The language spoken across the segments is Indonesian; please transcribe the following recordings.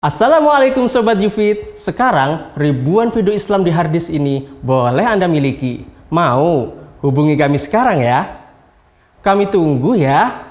Assalamualaikum Sobat Yufit Sekarang ribuan video Islam di harddisk ini boleh Anda miliki Mau? Hubungi kami sekarang ya Kami tunggu ya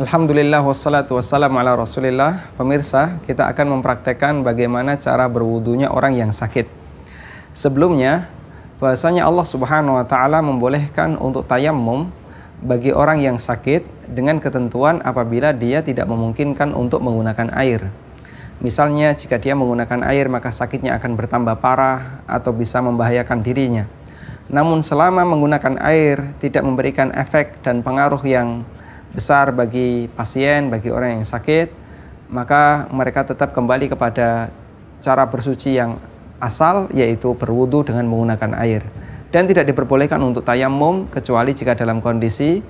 Alhamdulillah wassalatu wassalamu ala rasulillah Pemirsa, kita akan mempraktekkan bagaimana cara berwudunya orang yang sakit Sebelumnya, bahasanya Allah subhanahu wa ta'ala membolehkan untuk tayamum bagi orang yang sakit dengan ketentuan apabila dia tidak memungkinkan untuk menggunakan air Misalnya jika dia menggunakan air maka sakitnya akan bertambah parah atau bisa membahayakan dirinya Namun selama menggunakan air tidak memberikan efek dan pengaruh yang besar bagi pasien, bagi orang yang sakit, maka mereka tetap kembali kepada cara bersuci yang asal yaitu berwudu dengan menggunakan air dan tidak diperbolehkan untuk tayamum kecuali jika dalam kondisi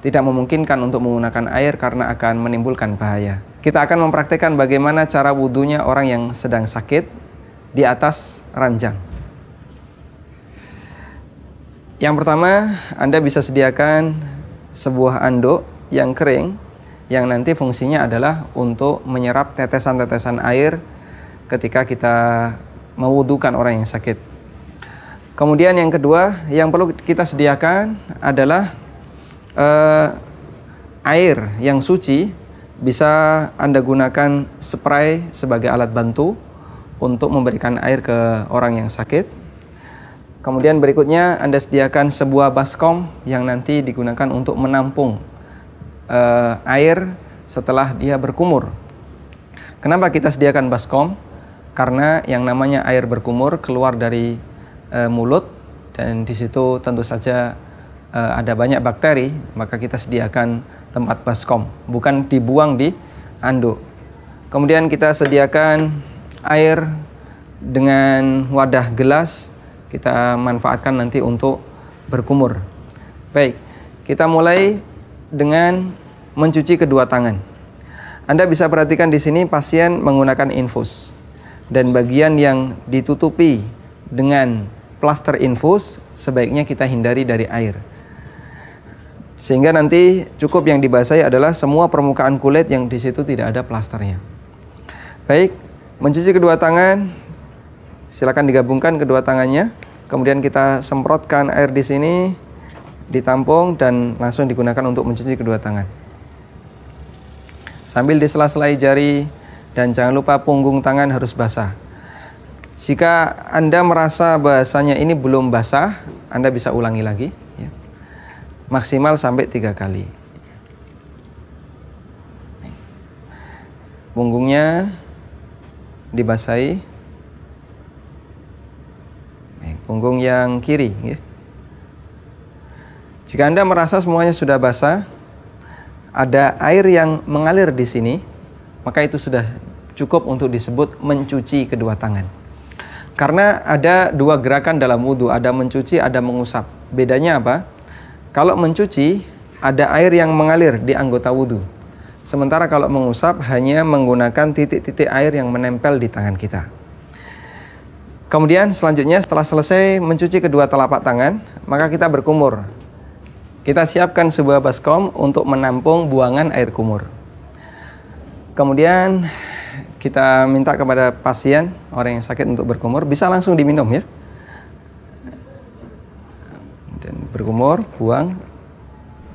tidak memungkinkan untuk menggunakan air karena akan menimbulkan bahaya. Kita akan mempraktekkan bagaimana cara wudhunya orang yang sedang sakit di atas ranjang. Yang pertama, Anda bisa sediakan sebuah anduk yang kering yang nanti fungsinya adalah untuk menyerap tetesan-tetesan air ketika kita mewudukan orang yang sakit. Kemudian yang kedua yang perlu kita sediakan adalah eh, air yang suci bisa Anda gunakan spray sebagai alat bantu untuk memberikan air ke orang yang sakit Kemudian berikutnya Anda sediakan sebuah baskom yang nanti digunakan untuk menampung uh, air setelah dia berkumur. Kenapa kita sediakan baskom? Karena yang namanya air berkumur keluar dari uh, mulut dan di situ tentu saja uh, ada banyak bakteri, maka kita sediakan tempat baskom, bukan dibuang di anduk. Kemudian kita sediakan air dengan wadah gelas kita manfaatkan nanti untuk berkumur. Baik, kita mulai dengan mencuci kedua tangan. Anda bisa perhatikan di sini pasien menggunakan infus dan bagian yang ditutupi dengan plaster infus sebaiknya kita hindari dari air. Sehingga nanti cukup yang dibasahi adalah semua permukaan kulit yang di situ tidak ada plasternya. Baik, mencuci kedua tangan Silakan digabungkan kedua tangannya. Kemudian kita semprotkan air di sini, ditampung dan langsung digunakan untuk mencuci kedua tangan. Sambil di sela-sela jari dan jangan lupa punggung tangan harus basah. Jika Anda merasa bahasanya ini belum basah, Anda bisa ulangi lagi. Ya. Maksimal sampai tiga kali. Punggungnya dibasahi, Eh, punggung yang kiri. Ya. Jika Anda merasa semuanya sudah basah, ada air yang mengalir di sini, maka itu sudah cukup untuk disebut mencuci kedua tangan. Karena ada dua gerakan dalam wudhu, ada mencuci, ada mengusap. Bedanya apa? Kalau mencuci, ada air yang mengalir di anggota wudhu. Sementara kalau mengusap hanya menggunakan titik-titik air yang menempel di tangan kita. Kemudian selanjutnya setelah selesai mencuci kedua telapak tangan, maka kita berkumur. Kita siapkan sebuah baskom untuk menampung buangan air kumur. Kemudian kita minta kepada pasien, orang yang sakit untuk berkumur, bisa langsung diminum ya. Dan berkumur, buang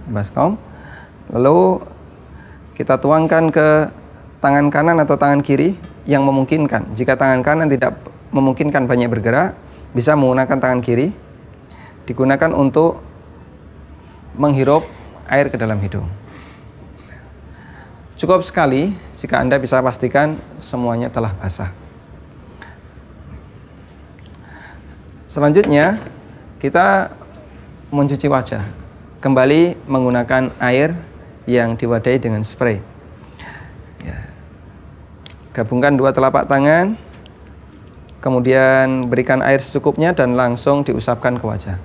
baskom. Lalu kita tuangkan ke tangan kanan atau tangan kiri yang memungkinkan. Jika tangan kanan tidak memungkinkan banyak bergerak, bisa menggunakan tangan kiri, digunakan untuk menghirup air ke dalam hidung. Cukup sekali jika Anda bisa pastikan semuanya telah basah. Selanjutnya, kita mencuci wajah. Kembali menggunakan air yang diwadai dengan spray. Ya. Gabungkan dua telapak tangan, kemudian berikan air secukupnya dan langsung diusapkan ke wajah.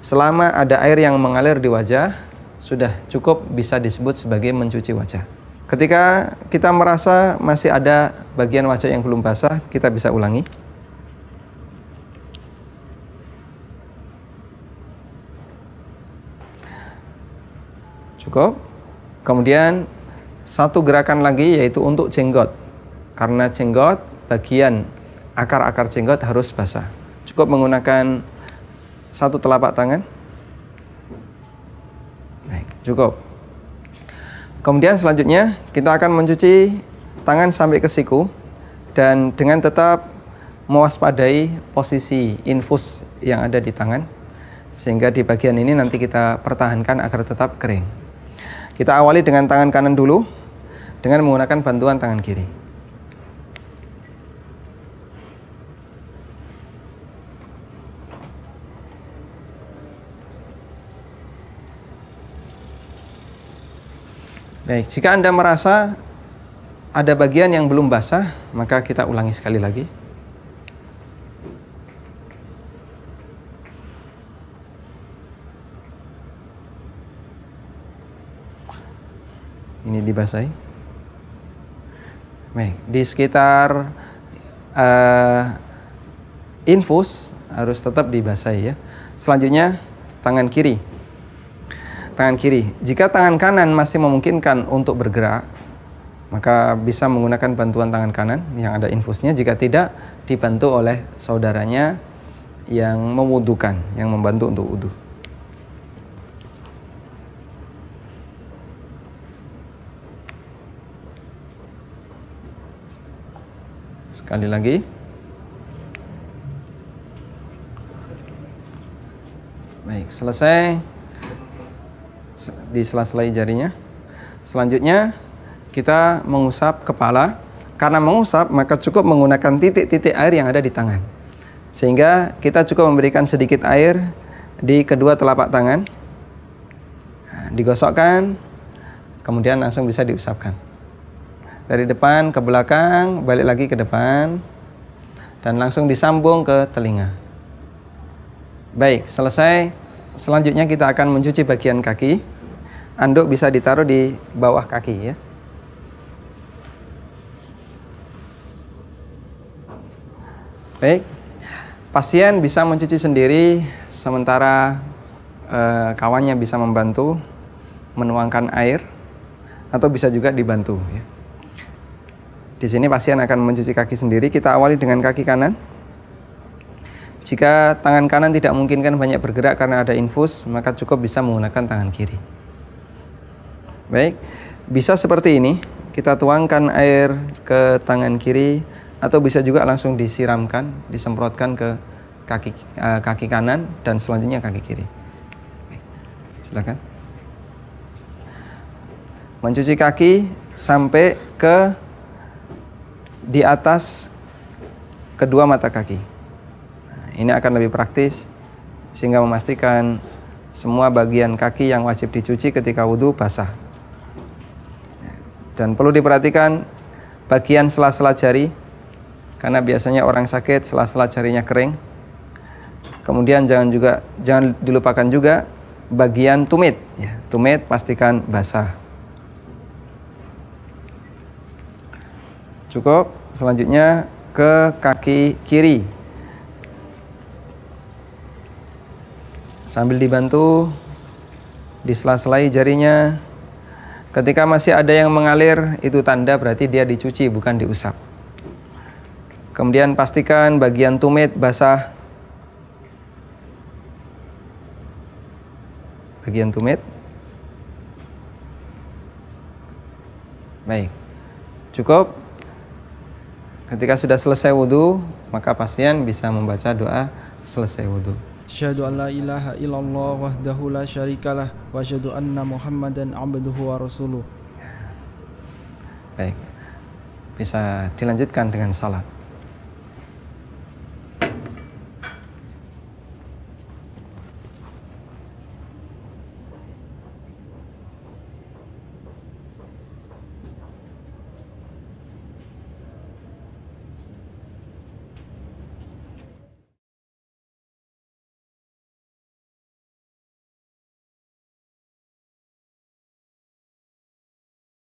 Selama ada air yang mengalir di wajah, sudah cukup bisa disebut sebagai mencuci wajah. Ketika kita merasa masih ada bagian wajah yang belum basah, kita bisa ulangi. Cukup. Kemudian satu gerakan lagi yaitu untuk jenggot. Karena jenggot bagian akar-akar jenggot harus basah. Cukup menggunakan satu telapak tangan. Baik, cukup. Kemudian selanjutnya kita akan mencuci tangan sampai ke siku dan dengan tetap mewaspadai posisi infus yang ada di tangan sehingga di bagian ini nanti kita pertahankan agar tetap kering. Kita awali dengan tangan kanan dulu dengan menggunakan bantuan tangan kiri. Baik, jika Anda merasa ada bagian yang belum basah, maka kita ulangi sekali lagi. Ini dibasahi. Baik, di sekitar uh, infus harus tetap dibasahi ya. Selanjutnya tangan kiri tangan kiri. Jika tangan kanan masih memungkinkan untuk bergerak, maka bisa menggunakan bantuan tangan kanan yang ada infusnya. Jika tidak, dibantu oleh saudaranya yang mewudukan, yang membantu untuk wudhu. Sekali lagi. Baik, selesai di sela-sela jarinya. Selanjutnya kita mengusap kepala. Karena mengusap maka cukup menggunakan titik-titik air yang ada di tangan. Sehingga kita cukup memberikan sedikit air di kedua telapak tangan. Nah, digosokkan, kemudian langsung bisa diusapkan. Dari depan ke belakang, balik lagi ke depan, dan langsung disambung ke telinga. Baik, selesai. Selanjutnya kita akan mencuci bagian kaki anduk bisa ditaruh di bawah kaki ya. Baik, pasien bisa mencuci sendiri sementara eh, kawannya bisa membantu menuangkan air atau bisa juga dibantu. Ya. Di sini pasien akan mencuci kaki sendiri. Kita awali dengan kaki kanan. Jika tangan kanan tidak memungkinkan banyak bergerak karena ada infus, maka cukup bisa menggunakan tangan kiri. Baik, bisa seperti ini. Kita tuangkan air ke tangan kiri atau bisa juga langsung disiramkan, disemprotkan ke kaki uh, kaki kanan dan selanjutnya kaki kiri. Silakan. Mencuci kaki sampai ke di atas kedua mata kaki. Nah, ini akan lebih praktis sehingga memastikan semua bagian kaki yang wajib dicuci ketika wudhu basah. Dan perlu diperhatikan bagian sela-sela jari karena biasanya orang sakit sela-sela jarinya kering. Kemudian jangan juga jangan dilupakan juga bagian tumit ya. Tumit pastikan basah. Cukup. Selanjutnya ke kaki kiri. Sambil dibantu diselai-selai jarinya Ketika masih ada yang mengalir, itu tanda berarti dia dicuci bukan diusap. Kemudian pastikan bagian tumit basah. Bagian tumit. Baik. Cukup. Ketika sudah selesai wudhu, maka pasien bisa membaca doa selesai wudhu. Asyhadu an la ilaha illallah wahdahu la syarikalah wa asyhadu anna Muhammadan abduhu wa rasuluh. Baik. Bisa dilanjutkan dengan salat.